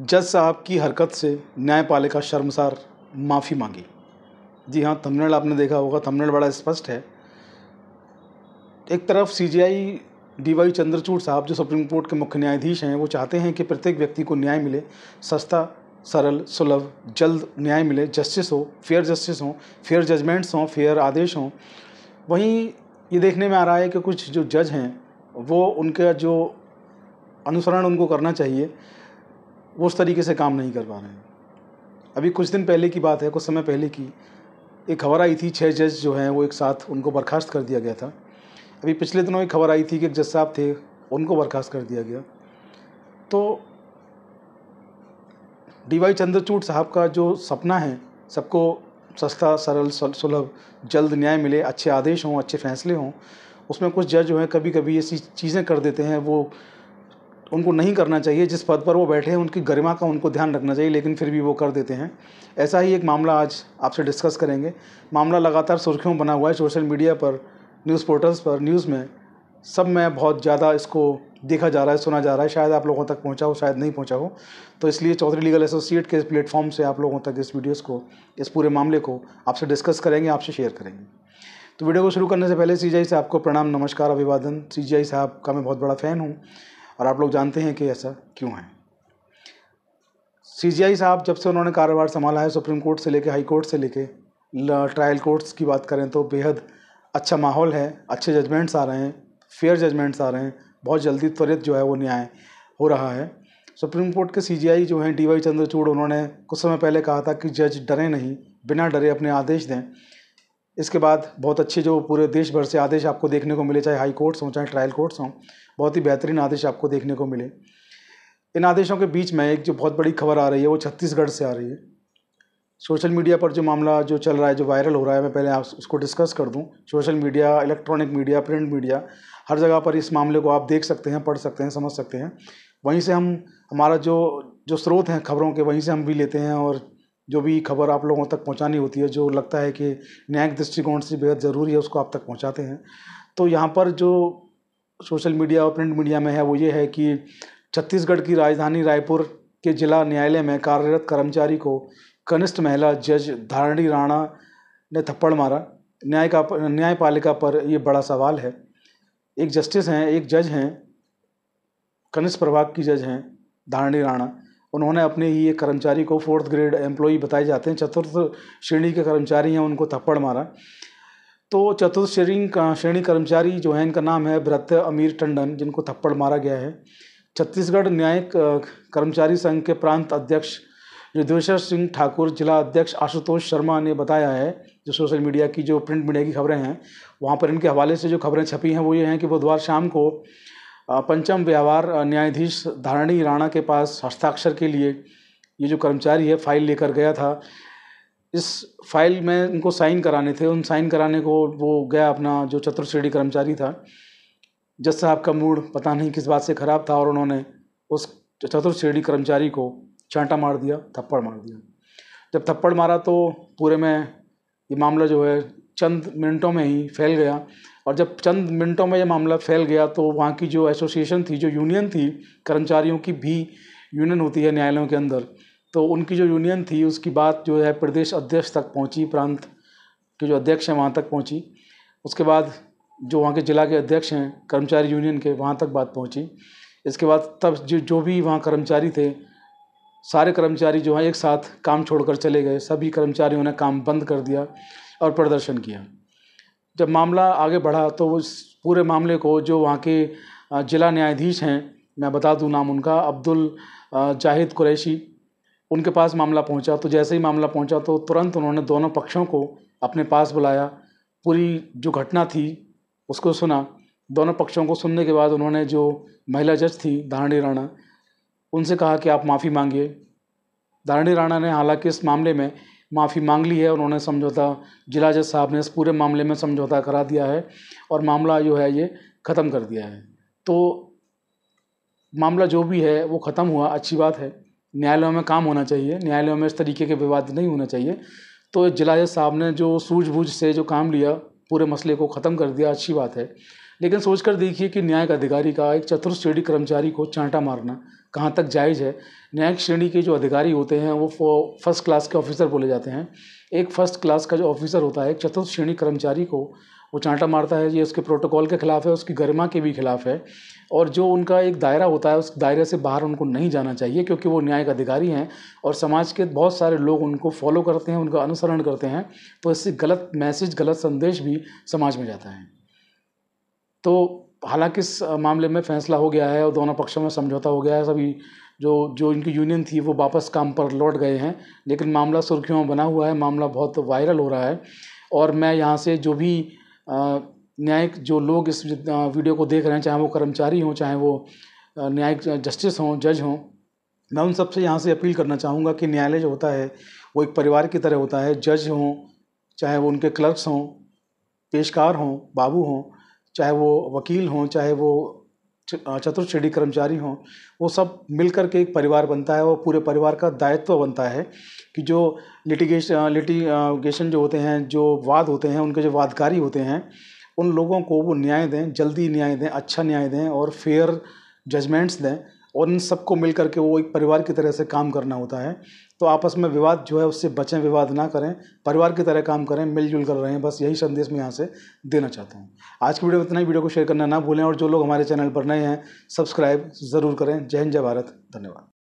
जज साहब की हरकत से न्यायपालिका शर्मसार माफ़ी मांगी जी हाँ थंबनेल आपने देखा होगा थंबनेल बड़ा स्पष्ट है एक तरफ सीजीआई डी वाई चंद्रचूड़ साहब जो सुप्रीम कोर्ट के मुख्य न्यायाधीश हैं वो चाहते हैं कि प्रत्येक व्यक्ति को न्याय मिले सस्ता सरल सुलभ जल्द न्याय मिले जस्टिस हो फेयर जस्टिस हो फेयर जजमेंट्स हों फेयर आदेश हों वहीं ये देखने में आ रहा है कि कुछ जो जज हैं वो उनका जो अनुसरण उनको करना चाहिए वो उस तरीके से काम नहीं कर पा रहे हैं अभी कुछ दिन पहले की बात है कुछ समय पहले की एक खबर आई थी छः जज जो हैं वो एक साथ उनको बर्खास्त कर दिया गया था अभी पिछले दिनों एक खबर आई थी कि एक जज साहब थे उनको बर्खास्त कर दिया गया तो डी वाई चंद्रचूड़ साहब का जो सपना है सबको सस्ता सरल सुलभ जल्द न्याय मिले अच्छे आदेश हों अच्छे फैसले हों उसमें कुछ जज जो हैं कभी कभी ऐसी चीज़ें कर देते हैं वो उनको नहीं करना चाहिए जिस पद पर वो बैठे हैं उनकी गरिमा का उनको ध्यान रखना चाहिए लेकिन फिर भी वो कर देते हैं ऐसा ही एक मामला आज आपसे डिस्कस करेंगे मामला लगातार सुर्खियों में बना हुआ है सोशल मीडिया पर न्यूज़ पोर्टल्स पर न्यूज़ में सब में बहुत ज़्यादा इसको देखा जा रहा है सुना जा रहा है शायद आप लोगों तक पहुँचा हो शायद नहीं पहुँचा हो तो इसलिए चौधरी लीगल एसोसिएट के प्लेटफॉर्म से आप लोगों तक इस वीडियोज़ को इस पूरे मामले को आपसे डिस्कस करेंगे आपसे शेयर करेंगे तो वीडियो को शुरू करने से पहले सी से आपको प्रणाम नमस्कार अभिवादन सी साहब का मैं बहुत बड़ा फ़ैन हूँ और आप लोग जानते हैं कि ऐसा क्यों है सी साहब जब से उन्होंने कारोबार संभाला है सुप्रीम कोर्ट से लेकर हाई कोर्ट से लेके ट्रायल कोर्ट्स की बात करें तो बेहद अच्छा माहौल है अच्छे जजमेंट्स आ रहे हैं फेयर जजमेंट्स आ रहे हैं बहुत जल्दी त्वरित जो है वो न्याय हो रहा है सुप्रीम कोर्ट के सीजीआई जो हैं डी वाई चंद्रचूड़ उन्होंने कुछ समय पहले कहा था कि जज डरे नहीं बिना डरे अपने आदेश दें इसके बाद बहुत अच्छे जो पूरे देश भर से आदेश आपको देखने को मिले चाहे हाई कोर्ट्स हों चाहे ट्रायल कोर्ट्स हों बहुत ही बेहतरीन आदेश आपको देखने को मिले इन आदेशों के बीच में एक जो बहुत बड़ी खबर आ रही है वो छत्तीसगढ़ से आ रही है सोशल मीडिया पर जो मामला जो चल रहा है जो वायरल हो रहा है मैं पहले आप उसको डिस्कस कर दूँ social media electronic media print media हर जगह पर इस मामले को आप देख सकते हैं पढ़ सकते हैं समझ सकते हैं वहीं से हम हमारा जो जो स्रोत हैं खबरों के वहीं से हम भी लेते हैं और जो भी खबर आप लोगों तक पहुँचानी होती है जो लगता है कि न्यायिक दृष्टिकोण से बेहद ज़रूरी है उसको आप तक पहुँचाते हैं तो यहाँ पर जो सोशल मीडिया और प्रिंट मीडिया में है वो ये है कि छत्तीसगढ़ की राजधानी रायपुर के जिला न्यायालय में कार्यरत कर्मचारी को कनिष्ठ महिला जज धारणी राणा ने थप्पड़ मारा न्याय का न्यायपालिका पर ये बड़ा सवाल है एक जस्टिस हैं एक जज हैं कनिष्ठ प्रभाग की जज हैं धारणी राणा उन्होंने अपने ही एक कर्मचारी को फोर्थ ग्रेड एम्प्लॉई बताए जाते हैं चतुर्थ श्रेणी के कर्मचारी हैं उनको थप्पड़ मारा तो चतुर्थ श्रेणी श्रेणी कर्मचारी जो है इनका नाम है ब्रत्य अमीर टंडन जिनको थप्पड़ मारा गया है छत्तीसगढ़ न्यायिक कर्मचारी संघ के प्रांत अध्यक्ष युद्धेश्वर सिंह ठाकुर जिला अध्यक्ष आशुतोष शर्मा ने बताया है जो सोशल मीडिया की जो प्रिंट मीडिया की खबरें हैं वहाँ पर इनके हवाले से जो खबरें छपी हैं वो ये हैं कि बुधवार शाम को पंचम व्यवहार न्यायाधीश धारणी राणा के पास हस्ताक्षर के लिए ये जो कर्मचारी है फाइल लेकर गया था इस फाइल में उनको साइन कराने थे उन साइन कराने को वो गया अपना जो चतुर्श्रेणी कर्मचारी था जज साहब का मूड पता नहीं किस बात से ख़राब था और उन्होंने उस चतुर्श्रेणी कर्मचारी को चांटा मार दिया थप्पड़ मार दिया जब थप्पड़ मारा तो पूरे में ये मामला जो है चंद मिनटों में ही फैल गया और जब चंद मिनटों में यह मामला फैल गया तो वहाँ की जो एसोसिएशन थी जो यूनियन थी कर्मचारियों की भी यूनियन होती है न्यायालयों के अंदर तो उनकी जो यूनियन थी उसकी बात जो है प्रदेश अध्यक्ष तक पहुँची प्रांत के जो अध्यक्ष हैं वहाँ तक पहुँची उसके बाद जो वहाँ के ज़िला के अध्यक्ष हैं कर्मचारी यूनियन के वहाँ तक बात पहुँची इसके बाद तब जो जो भी वहाँ कर्मचारी थे सारे कर्मचारी जो हैं एक साथ काम छोड़कर चले गए सभी कर्मचारियों ने काम बंद कर दिया और प्रदर्शन किया जब मामला आगे बढ़ा तो उस पूरे मामले को जो वहाँ के ज़िला न्यायाधीश हैं मैं बता दूँ नाम उनका अब्दुल जाहिद कुरैशी उनके पास मामला पहुँचा तो जैसे ही मामला पहुँचा तो तुरंत उन्होंने दोनों पक्षों को अपने पास बुलाया पूरी जो घटना थी उसको सुना दोनों पक्षों को सुनने के बाद उन्होंने जो महिला जज थी धारणी राणा उनसे कहा कि आप माफ़ी मांगिए धारणी राणा ने हालांकि इस मामले में माफ़ी मांग ली है उन्होंने समझौता जिला जज साहब ने इस पूरे मामले में समझौता करा दिया है और मामला जो है ये ख़त्म कर दिया है तो मामला जो भी है वो ख़त्म हुआ अच्छी बात है न्यायालयों में काम होना चाहिए न्यायालयों में इस तरीके के विवाद नहीं होना चाहिए तो जिला जज साहब ने जो सूझबूझ से जो काम लिया पूरे मसले को ख़त्म कर दिया अच्छी बात है लेकिन सोचकर देखिए कि न्यायिक अधिकारी का एक श्रेणी कर्मचारी को चांटा मारना कहाँ तक जायज़ है न्यायिक श्रेणी के जो अधिकारी होते हैं वो फर्स्ट क्लास के ऑफिसर बोले जाते हैं एक फ़र्स्ट क्लास का जो ऑफिसर होता है एक चतुर्थ श्रेणी कर्मचारी को वो चांटा मारता है ये उसके प्रोटोकॉल के ख़िलाफ़ है उसकी गरिमा के भी ख़िलाफ़ है और जो उनका एक दायरा होता है उस दायरे से बाहर उनको नहीं जाना चाहिए क्योंकि वो न्यायिक अधिकारी हैं और समाज के बहुत सारे लोग उनको फॉलो करते हैं उनका अनुसरण करते हैं तो इससे गलत मैसेज गलत संदेश भी समाज में जाता है तो हालांकि इस मामले में फैसला हो गया है और दोनों पक्षों में समझौता हो गया है सभी जो जो इनकी यूनियन थी वो वापस काम पर लौट गए हैं लेकिन मामला सुर्खियों में बना हुआ है मामला बहुत वायरल हो रहा है और मैं यहाँ से जो भी न्यायिक जो लोग इस वीडियो को देख रहे हैं चाहे वो कर्मचारी हों चाहे वो न्यायिक जस्टिस हों जज हों मैं उन सबसे यहाँ से अपील करना चाहूँगा कि न्यायालय जो होता है वो एक परिवार की तरह होता है जज हों चाहे वो उनके क्लर्क्स हों पेशकार हों बाबू हों चाहे वो वकील हों चाहे वो चतुर्श्रेणी कर्मचारी हों वो सब मिल कर के एक परिवार बनता है और पूरे परिवार का दायित्व बनता है कि जो लिटिगेशन लिटिगेशन जो होते हैं जो वाद होते हैं उनके जो वादकारी होते हैं उन लोगों को वो न्याय दें जल्दी न्याय दें अच्छा न्याय दें और फेयर जजमेंट्स दें और इन सबको मिल करके वो एक परिवार की तरह से काम करना होता है तो आपस में विवाद जो है उससे बचें विवाद ना करें परिवार की तरह काम करें मिलजुल कर रहें बस यही संदेश मैं यहाँ से देना चाहता हूँ आज की वीडियो में इतना ही वीडियो को शेयर करना ना भूलें और जो लोग हमारे चैनल पर नए हैं सब्सक्राइब ज़रूर करें जय हिंद जय भारत धन्यवाद